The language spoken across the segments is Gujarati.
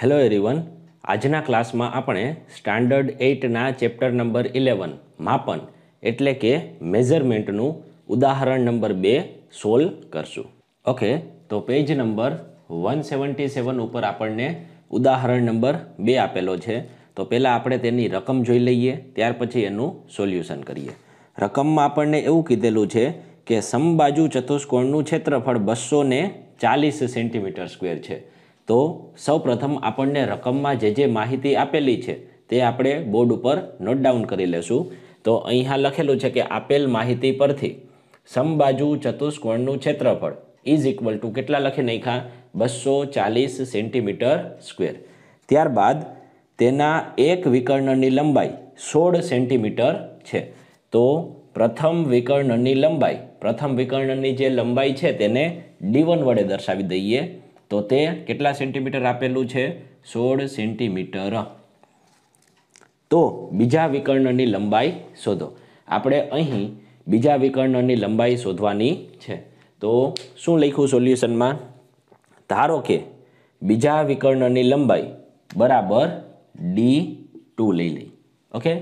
હેલો એરીવન આજના ક્લાસમાં આપણે સ્ટાન્ડર્ડ એઇટના ચેપ્ટર નંબર ઇલેવન માપન એટલે કે મેઝરમેન્ટનું ઉદાહરણ નંબર બે સોલ્વ કરશું ઓકે તો page number one seventy seven ઉપર આપણને ઉદાહરણ નંબર બે આપેલો છે તો પહેલાં આપણે તેની રકમ જોઈ લઈએ ત્યાર પછી એનું સોલ્યુશન કરીએ રકમમાં આપણને એવું કીધેલું છે કે સમબાજુ ચતુષ્કોણનું ક્ષેત્રફળ બસો ચાલીસ સેન્ટીમીટર સ્ક્વેર છે તો સૌપ્રથમ આપણને રકમમાં જે જે માહિતી આપેલી છે તે આપણે બોર્ડ ઉપર નોટ ડાઉન કરી લેશું તો અહીંયા લખેલું છે કે આપેલ માહિતી પરથી સમબાજુ ચતુષ્કોણનું ક્ષેત્રફળ ઇઝ ઇક્વલ ટુ કેટલા લખી નાખ્યા બસો ચાલીસ સેન્ટીમીટર સ્ક્વેર ત્યારબાદ તેના એક વિકર્ણની લંબાઈ સોળ સેન્ટીમીટર છે તો પ્રથમ વિકર્ણની લંબાઈ પ્રથમ વિકર્ણની જે લંબાઈ છે તેને ડી વડે દર્શાવી દઈએ તો તે કેટલા સેન્ટીમીટર આપેલું છે સોળ સેન્ટીમીટર તો બીજા વિકર્ણની લંબાઈ શોધો આપણે અહીં બીજા વિકર્ણની લંબાઈ શોધવાની છે તો શું લખ્યું સોલ્યુશનમાં ધારો કે બીજા વિકર્ણની લંબાઈ બરાબર ડી ટુ લઈ લઈ ઓકે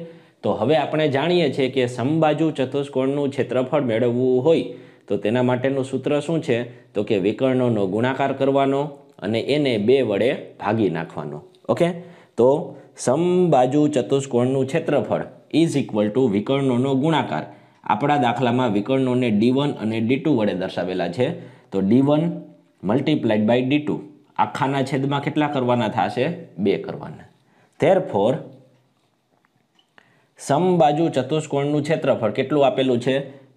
તો હવે આપણે જાણીએ છીએ કે સમબાજુ ચતુષ્કોણનું ક્ષેત્રફળ મેળવવું હોય તો તેના માટેનું સૂત્ર શું છે તો કે વિકર્ણોનો ગુણાકાર કરવાનો અને એને બે વડે ભાગી નાખવાનો ઓકે તો સમબાજુ ચતુષ્કોણનું ક્ષેત્રફળ ઇઝ ઇક્વલ ટુ વિકર્ણોનો ગુણાકાર આપણા દાખલામાં વિકર્ણોને ડી અને ડી વડે દર્શાવેલા છે તો D one multiplied by D આખાના છેદમાં કેટલા કરવાના થશે બે કરવાના ધેર ફોર સમબાજુ ચતુષ્કોણનું ક્ષેત્રફળ કેટલું આપેલું છે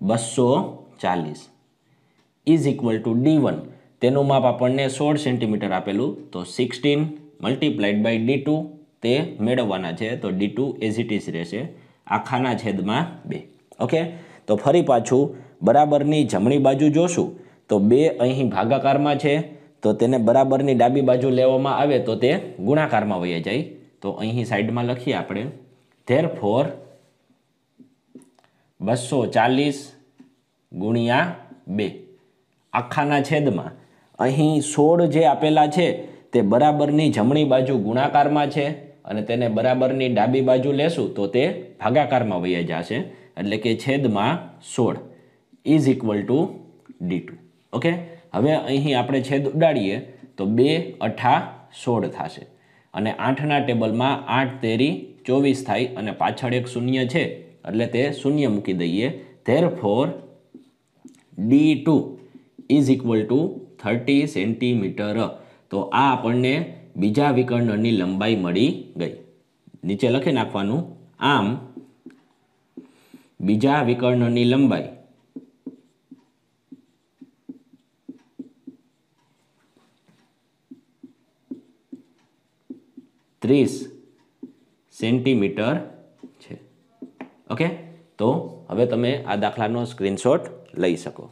બસો ચાલીસ is equal to D one તેનું માપ આપણને સોળ સેન્ટીમીટર આપેલું તો sixteen multiplied by D two તે મેળવવાના છે તો ડી ટુ એઝ ઇટ રહેશે આખાના છેદમાં બે ઓકે તો ફરી પાછું બરાબરની જમણી બાજુ જોશું તો બે અહીં ભાગાકારમાં છે તો તેને બરાબરની ડાબી બાજુ લેવામાં આવે તો તે ગુણાકારમાં વહી જાય તો અહીં સાઈડમાં લખીએ આપણે ધેર ફોર બસો ચાલીસ ગુણ્યા બે આખાના છેદમાં અહીં સોળ જે આપેલા છે તે બરાબરની જમણી બાજુ ગુણાકારમાં છે અને તેને બરાબરની ડાબી બાજુ લેશું તો તે ભાગાકારમાં વહી જશે એટલે કે છેદમાં સોળ is equal to D two okay હવે અહીં આપણે છેદ ઉડાડીએ તો બે અઠા સોળ થશે અને આઠના ટેબલમાં આઠ તેરી ચોવીસ થાય અને પાછળ એક શૂન્ય છે એટલે તે શૂન્ય મૂકી દઈએ there four D two is equal to thirty centimetre તો આ આપણને બીજા વિકર્ણની લંબાઈ મળી ગઈ નીચે લખી નાખવાનું આમ બીજા વિકર્ણની લંબાઈ ત્રીસ સેન્ટીમીટર છે ઓકે તો હવે તમે આ દાખલાનો સ્ક્રીનશોટ લઈ શકો